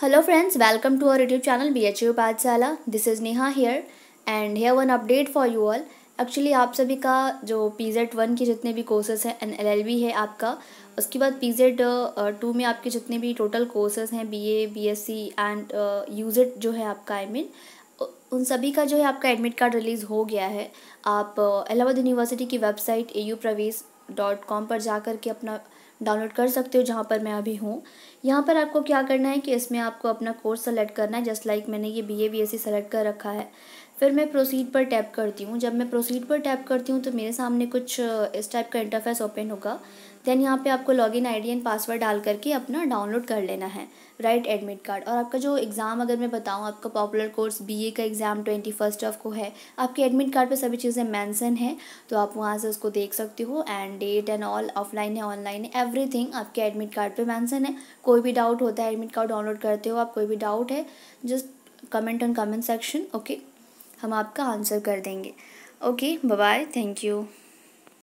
hello friends welcome to our YouTube channel B H U Pathshala this is Neha here and here one update for you all actually आप सभी का जो P Z one के जितने भी courses हैं N L L B है आपका उसके बाद पी जेड टू में आपके जितने भी टोटल कोर्सेज हैं B A B S C and U Z जो है आपका आई I मीन mean, उन सभी का जो है आपका एडमिट कार्ड रिलीज़ हो गया है आप इलाहाबाद uh, यूनिवर्सिटी की website A U Pravesh dot com पर जा कर के अपना डाउनलोड कर सकते हो जहाँ पर मैं अभी हूँ यहाँ पर आपको क्या करना है कि इसमें आपको अपना कोर्स सेलेक्ट करना है जस्ट लाइक like मैंने ये B A B S C select कर रखा है फिर मैं प्रोसीड पर टैप करती हूँ जब मैं प्रोसीड पर टैप करती हूँ तो मेरे सामने कुछ इस टाइप का इंटरफेस ओपन होगा देन यहाँ पे आपको लॉगिन आईडी एंड पासवर्ड डाल करके अपना डाउनलोड कर लेना है राइट एडमिट कार्ड और आपका जो एग्ज़ाम अगर मैं बताऊँ आपका पॉपुलर कोर्स बीए का एग्ज़ाम ट्वेंटी फर्स्ट ऑफ को है आपके एडमिट कार्ड पे सभी चीज़ें मेंशन है तो आप वहाँ से उसको देख सकते हो and date and all offline है ऑनलाइन है एवरी आपके एडमिट कार्ड पर मैंसन है कोई भी डाउट होता है एडमिट कार्ड डाउनलोड करते हो आप कोई भी डाउट है just comment on comment section okay हम आपका आंसर कर देंगे ओके बाय थैंक यू